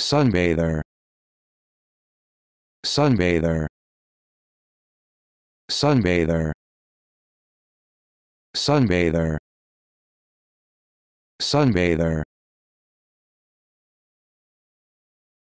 sunbather sunbather sunbather sunbather sunbather